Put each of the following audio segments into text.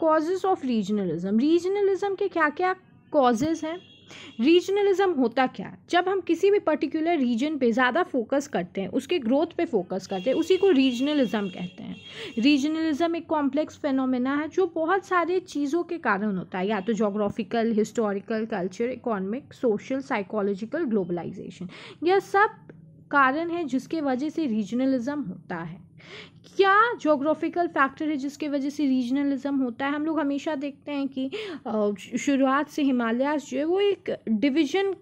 Causes of regionalism regionalism के क्या क्या कॉजेज़ हैं रीजनलिज्म होता क्या जब हम किसी भी पर्टिकुलर रीजन पे ज़्यादा फोकस करते हैं उसके ग्रोथ पे फोकस करते हैं उसी को रीजनलिज्म कहते हैं रीजनलिज्म एक कॉम्प्लेक्स फेनोमेना है जो बहुत सारे चीज़ों के कारण होता है या तो geographical historical culture economic social psychological globalisation यह सब कारण है जिसके वजह से रीजनलिज़्म होता है क्या जोग्राफिकल फैक्टर है जिसके वजह से रीजनलिज्म होता है हम लोग हमेशा देखते हैं कि शुरुआत से हिमालयास जो है वो एक डिवीजन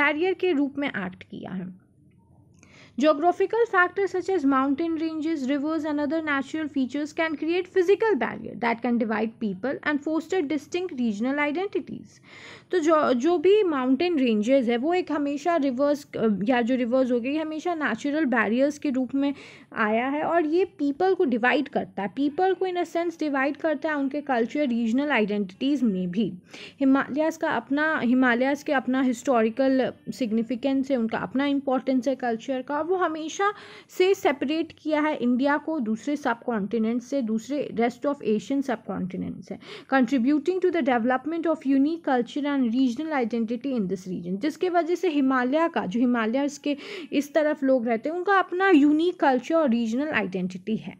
बैरियर के रूप में एक्ट किया है Geographical factors such as mountain ranges, rivers, and other natural features can create physical barrier that can divide people and foster distinct regional identities. तो जो जो भी माउंटेन रेंजेस है वो एक हमेशा रिवर्स या जो रिवर्स हो गई हमेशा नेचुरल बैरियर्स के रूप में आया है और ये पीपल को डिवाइड करता है पीपल को इन अ सेंस डिवाइड करता है उनके कल्चर रीजनल आइडेंटिटीज़ में भी हिमालयस का अपना हिमालयस के अपना हिस्टोरिकल सिग्निफिकेंस है उनका अपना इंपॉर्टेंस है कल्चर का वो हमेशा से सेपरेट किया है इंडिया को दूसरे सब कॉन्टिनेंट से दूसरे rest of Asian subcontinent से contributing to the development of unique culture and regional identity in this region जिसके वजह से हिमालय का जो हिमालय इसके इस तरफ लोग रहते हैं उनका अपना यूनिक कल्चर और रीजनल आइडेंटिटी है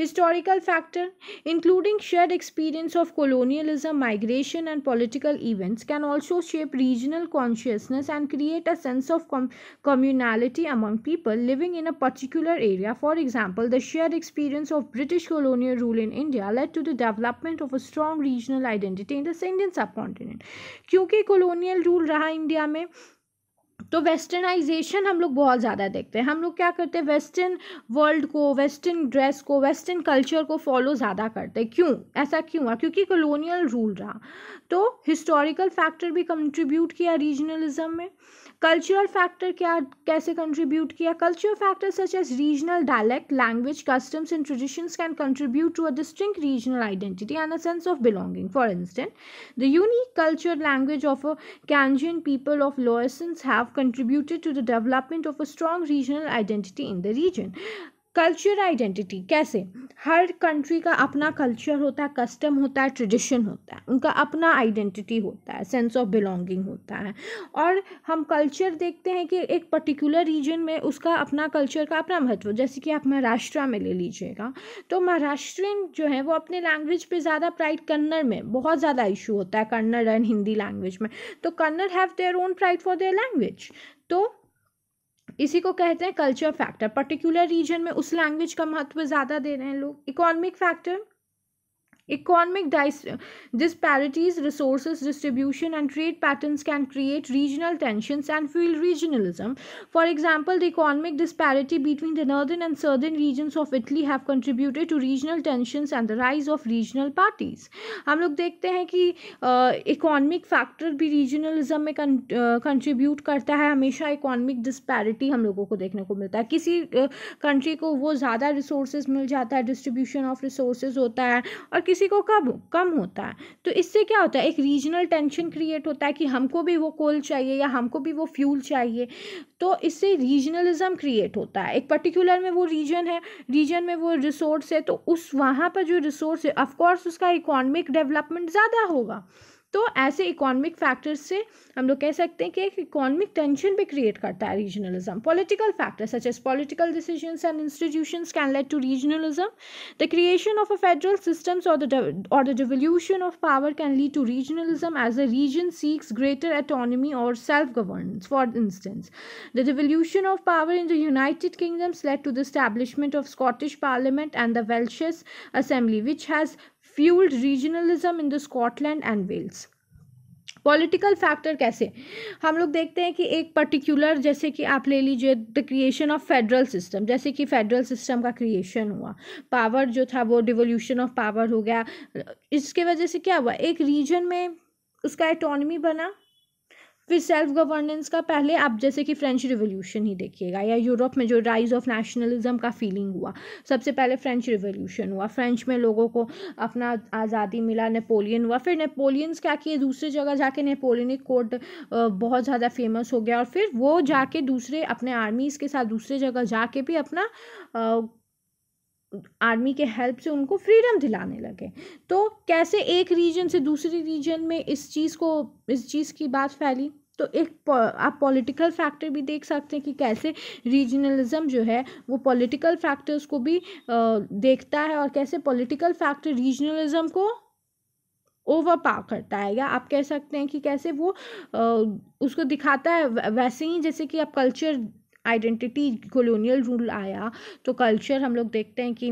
Historical factor, including shared experience of colonialism, migration, and political events, can also shape regional consciousness and create a sense of com- communality among people living in a particular area. For example, the shared experience of British colonial rule in India led to the development of a strong regional identity in the Indian subcontinent. क्योंकि colonial rule raha India में तो westernisation हम लोग बहुत ज़्यादा देखते हैं हम लोग क्या करते हैं वेस्टर्न वर्ल्ड को वेस्टर्न ड्रेस को वेस्टर्न कल्चर को फॉलो ज़्यादा करते हैं क्यों ऐसा क्यों हुआ क्योंकि कॉलोनियल रूल रहा तो हिस्टोरिकल फैक्टर भी कंट्रीब्यूट किया रीजनलिज्म में कल्चरल फैक्टर क्या कैसे कंट्रीब्यूट किया cultural factor such as regional dialect language customs and traditions can contribute to a distinctive regional identity and a sense of belonging for instance the unique culture language of a Cajun people of Louisiana have contributed to the development of a strong regional identity in the region culture identity कैसे हर country का अपना culture होता है custom होता है tradition होता है उनका अपना आइडेंटिटी होता है सेंस ऑफ बिलोंगिंग होता है और हम कल्चर देखते हैं कि एक पर्टिकुलर रीजन में उसका अपना कल्चर का अपना महत्व जैसे कि आप महाराष्ट्र में ले लीजिएगा तो महाराष्ट्र जो है वो अपने लैंग्वेज पर ज़्यादा प्राइड कन्नड़ में बहुत ज़्यादा इशू होता है कन्नड़ एंड हिंदी लैंग्वेज में तो Kannada have their own pride for their language तो इसी को कहते हैं कल्चर फैक्टर पर्टिकुलर रीजन में उस लैंग्वेज का महत्व ज़्यादा दे रहे हैं लोग economic factor economic disparities resource distribution and trade pattern can create regional tension and feel regionalism for example the economic disparity between the northern and southern region of Italy have contributed to regional tension and the rise of regional parties हम लोग देखते हैं कि economic uh, factor भी regionalism में contribute uh, करता है हमेशा इकोनॉमिक डिस्पैरिटी हम लोगों को देखने को मिलता है किसी कंट्री uh, को वो ज़्यादा रिसोर्स मिल जाता है डिस्ट्रीब्यूशन ऑफ रिसोर्स होता है और किसी किसी को कब कम होता है तो इससे क्या होता है एक रीजनल टेंशन क्रिएट होता है कि हमको भी वो कोल चाहिए या हमको भी वो फ्यूल चाहिए तो इससे रीजनलिज्म क्रिएट होता है एक पर्टिकुलर में वो रीजन है रीजन में वो रिसोर्स है तो उस वहाँ पर जो रिसोर्स है ऑफकोर्स उसका इकोनॉमिक डेवलपमेंट ज़्यादा होगा तो ऐसे इकोनॉमिक फैक्टर्स से हम लोग कह सकते हैं कि एक इकोनॉमिक टेंशन भी क्रिएट करता है regionalism political factors such as political decision and institution can lead to regionalism the creation of a federal systems और और the devolution of power can lead to regionalism as a region seeks greater autonomy और self governance for instance the devolution of power in the United Kingdoms led to the establishment of Scottish parliament and the Welsh assembly which has fuelled regionalism in the Scotland and Wales political factor कैसे हम लोग देखते हैं कि एक particular जैसे कि आप ले लीजिए the creation of federal system जैसे कि फेडरल सिस्टम का क्रिएशन हुआ पावर जो था वो डिवोल्यूशन ऑफ पावर हो गया इसके वजह से क्या हुआ एक रीजन में उसका एटोनमी बना फिर सेल्फ गवर्नेंस का पहले आप जैसे कि फ्रेंच रिवोल्यूशन ही देखिएगा या यूरोप में जो राइज ऑफ नेशनलिज्म का फीलिंग हुआ सबसे पहले फ्रेंच रिवोल्यूशन हुआ फ्रेंच में लोगों को अपना आज़ादी मिला नेपोलियन हुआ फिर नेपोलियंस क्या किए दूसरी जगह जाके नेपोलियनिक कोर्ट बहुत ज़्यादा फेमस हो गया और फिर वो जाके दूसरे अपने आर्मीज़ के साथ दूसरे जगह जाके भी अपना आर्मी के हेल्प से उनको फ्रीडम दिलाने लगे तो कैसे एक रीजन से दूसरी रीजन में इस चीज़ को इस चीज़ की बात फैली तो एक आप पॉलिटिकल फैक्टर भी देख सकते हैं कि कैसे रीजनलिज्म जो है वो पॉलिटिकल फैक्टर्स को भी देखता है और कैसे पॉलिटिकल फैक्टर रीजनलिज्म को ओवर पा करता है या आप कह सकते हैं कि कैसे वो उसको दिखाता है वैसे ही जैसे कि आप कल्चर आइडेंटिटी कॉलोनियल रूल आया तो कल्चर हम लोग देखते हैं कि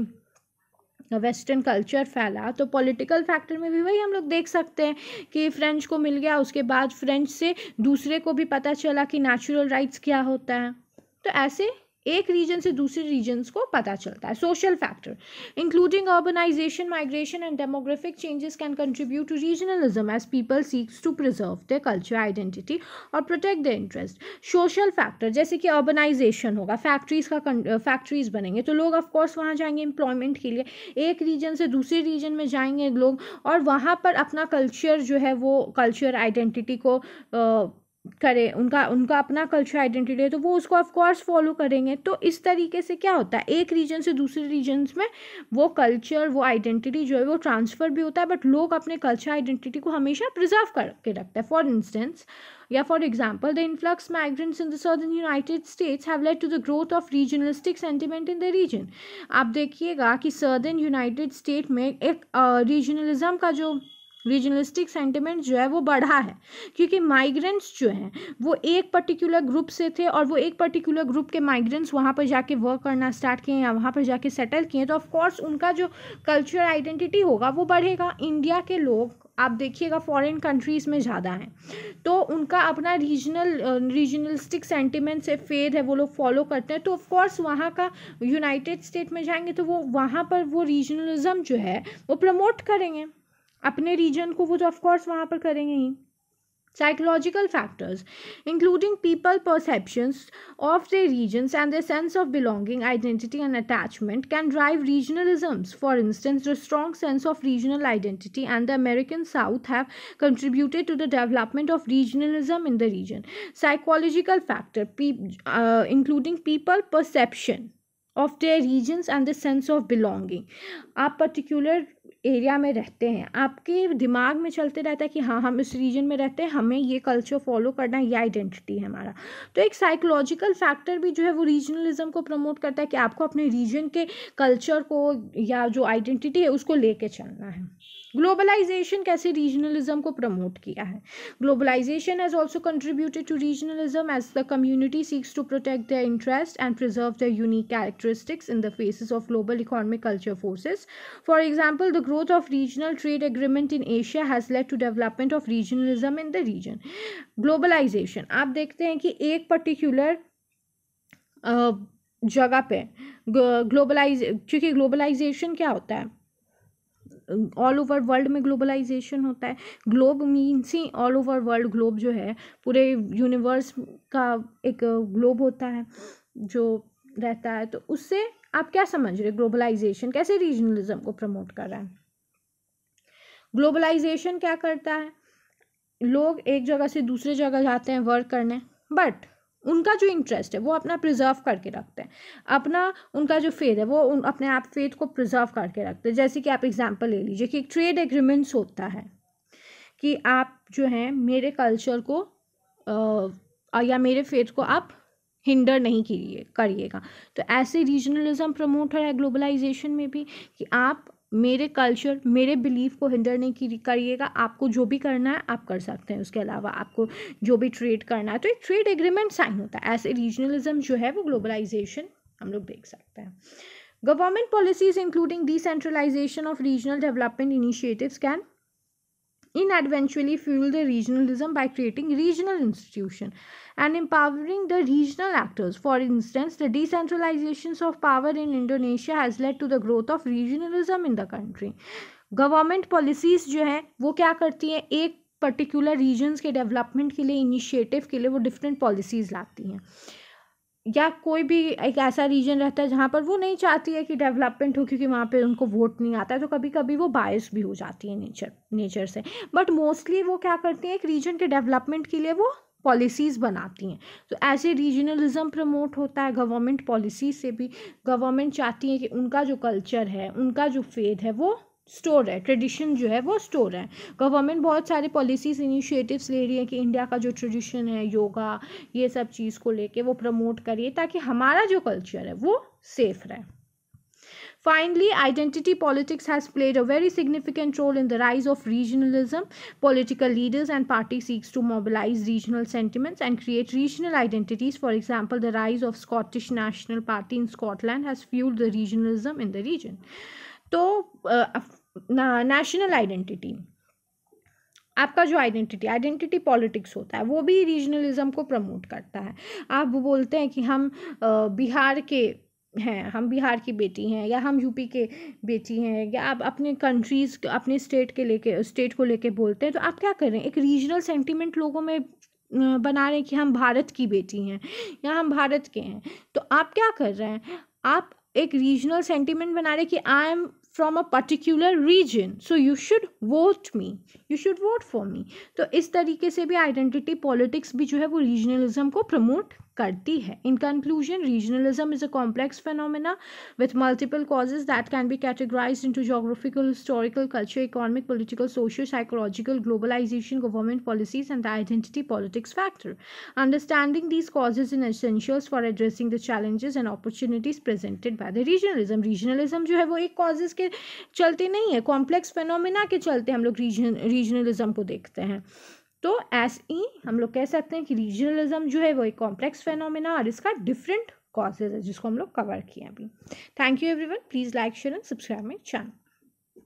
वेस्टर्न uh, कल्चर फैला तो पॉलिटिकल फैक्टर में भी वही हम लोग देख सकते हैं कि फ्रेंच को मिल गया उसके बाद फ्रेंच से दूसरे को भी पता चला कि नेचुरल राइट्स क्या होता है तो ऐसे एक रीजन से दूसरे रीजन को पता चलता है social factor including urbanisation migration and demographic changes can contribute to regionalism as people seeks to preserve the culture identity और protect the interest social factor जैसे कि अर्बनाइजेशन होगा फैक्ट्रीज का फैक्ट्रीज बनेंगे तो लोग ऑफकोर्स वहाँ जाएंगे एम्प्लॉयमेंट के लिए एक रीजन से दूसरे रीजन में जाएंगे लोग और वहाँ पर अपना कल्चर जो है वो कल्चर आइडेंटिटी को uh, करें उनका उनका अपना कल्चर आइडेंटिटी है तो वो उसको ऑफकोर्स फॉलो करेंगे तो इस तरीके से क्या होता है एक रीजन से दूसरे रीजन्स में वो कल्चर वो आइडेंटिटी जो है वो ट्रांसफ़र भी होता है बट लोग अपने कल्चर आइडेंटिटी को हमेशा प्रिजर्व करके रखते हैं फॉर इंस्टेंस या for example the influx migrants in the southern United States have led to the growth of regionalistic sentiment in the region आप देखिएगा कि सदर्न यूनाइटेड स्टेट में एक रीजनलिज्म uh, का जो रीजनलिस्टिक सेंटिमेंट जो है वो बढ़ा है क्योंकि माइग्रेंट्स जो हैं वो एक पर्टिकुलर ग्रुप से थे और वो एक पर्टिकुलर ग्रुप के माइग्रेंट्स वहाँ पर जाके वर्क करना स्टार्ट किए या वहाँ पर जाके सेटल किए तो ऑफकोर्स उनका जो कल्चरल आइडेंटिटी होगा वो बढ़ेगा इंडिया के लोग आप देखिएगा फॉरेन कंट्रीज़ में ज़्यादा हैं तो उनका अपना रीजनल रीजनलिस्टिक सेंटिमेंट से फेद है वो लोग फॉलो करते हैं तो ऑफकोर्स वहाँ का यूनाइटेड स्टेट में जाएंगे तो वो वहाँ पर वो रीजनलिज़म जो है वो प्रमोट करेंगे अपने रीजन को वो तो ऑफकोर्स वहाँ पर करेंगे ही psychological factors including people perception of the regions and the sense of belonging identity and attachment can drive regionalisms for instance the strong sense of regional identity and the American South have contributed to the development of regionalism in the region psychological factor including people perception of the regions and the sense of belonging आप particular area में रहते हैं आपके दिमाग में चलते रहता है कि हाँ हम इस रीजन में रहते हैं हमें ये कल्चर फॉलो करना है ये आइडेंटिटी है हमारा तो एक साइकोलॉजिकल फैक्टर भी जो है वो रीजनलिज्म को प्रमोट करता है कि आपको अपने रीजन के कल्चर को या जो आइडेंटिटी है उसको लेके चलना है ग्लोबलाइजेशन कैसे रीजनलिज्म को प्रमोट किया है globalisation has also contributed to regionalism as the community seeks to protect the interest and preserve the unique characteristics in the faces of global economic culture forces for example the growth of regional trade agreement in Asia has led to development of regionalism in the region globalisation आप देखते हैं कि एक particular जगह पे globalise क्योंकि globalisation क्या होता है ऑल ओवर वर्ल्ड में ग्लोबलाइजेशन होता है ग्लोब मीन्स ही ऑल ओवर वर्ल्ड ग्लोब जो है पूरे यूनिवर्स का एक ग्लोब होता है जो रहता है तो उससे आप क्या समझ रहे ग्लोबलाइजेशन कैसे रीजनलिज्म को प्रमोट कर रहा है ग्लोबलाइजेशन क्या करता है लोग एक जगह से दूसरे जगह जाते हैं वर्क करने बट उनका जो इंटरेस्ट है वो अपना प्रिजर्व करके रखते हैं अपना उनका जो फेथ है वो उन अपने आप फेथ को प्रिजर्व करके रखते हैं जैसे कि आप एग्जांपल ले लीजिए कि एक ट्रेड एग्रीमेंट्स होता है कि आप जो है मेरे कल्चर को आ, या मेरे फेथ को आप हिंडर नहीं करिए करिएगा तो ऐसे रीजनलिज्म प्रमोट हो रहा है ग्लोबलाइजेशन में भी कि आप मेरे कल्चर मेरे बिलीफ को हिंडर नहीं करिएगा आपको जो भी करना है आप कर सकते हैं उसके अलावा आपको जो भी ट्रेड करना है तो एक ट्रेड एग्रीमेंट साइन होता है ऐसे रीजनलिज्म जो है वो ग्लोबलाइजेशन हम लोग देख सकते हैं government policies including decentralisation of regional development initiatives can inadvertently fuel the regionalism by creating regional institutions and empowering the regional actors. For instance, the decentralizations of power in Indonesia has led to the growth of regionalism in the country. Government policies, जो है वो क्या करती हैं एक particular regions के development के लिए initiative के लिए वो different policies लाती हैं या कोई भी एक ऐसा रीजन रहता है जहाँ पर वो नहीं चाहती है कि डेवलपमेंट हो क्योंकि वहाँ पे उनको वोट नहीं आता है तो कभी कभी वो बायस भी हो जाती है नेचर नेचर से बट मोस्टली वो क्या करती हैं एक रीजन के डेवलपमेंट के लिए वो पॉलिसीज़ बनाती हैं तो ऐसे रीजनलिज़म प्रमोट होता है गवर्नमेंट पॉलिसी से भी गवर्नमेंट चाहती है कि उनका जो कल्चर है उनका जो फेद है वो स्टोर है ट्रेडिशन जो है वो स्टोर है गवर्नमेंट बहुत सारे पॉलिसीज इनिशिएटिव्स ले रही है कि इंडिया का जो ट्रेडिशन है योगा ये सब चीज़ को लेके वो प्रमोट करिए ताकि हमारा जो कल्चर है वो सेफ रहे finally identity politics has played a very significant role in the rise of regionalism political leaders and party seeks to mobilise regional sentiments and create regional identities for example the rise of Scottish national party in Scotland has fuel the regionalism in the region तो national identity आपका जो identity identity politics होता है वो भी regionalism को promote करता है आप बोलते हैं कि हम बिहार के हैं हम बिहार की बेटी हैं या हम यूपी के बेटी हैं या आप अपने कंट्रीज़ अपने स्टेट के लेके स्टेट को लेके बोलते हैं तो आप क्या कर रहे हैं एक रीजनल सेंटिमेंट लोगों में बना रहे हैं कि हम भारत की बेटी हैं या हम भारत के हैं तो आप क्या कर रहे हैं आप एक रीजनल सेंटिमेंट बना रहे कि I am from a particular region so you should vote me you should vote for me तो इस तरीके से भी आइडेंटिटी पॉलिटिक्स भी जो है वो रीजनलिज्म को प्रमोट करती है in conclusion regionalism is a complex phenomena with multiple causes that can be categorise into geographical historical culture economic political social psychological globalisation government policies and identity politics factor understanding these causes in essentials for addressing the challenges and opportunities presented by the regionalism regionalism जो है वो एक causes के चलते नहीं है complex phenomena के चलते हम लोग रीजन रीजनलिज्म को देखते हैं तो एस ई हम लोग कह सकते हैं कि रीजनलिज्म जो है वो एक कॉम्प्लेक्स फेनोमिना और इसका डिफरेंट कॉजेज है जिसको हम लोग कवर किए अभी thank you everyone please like share and subscribe my channel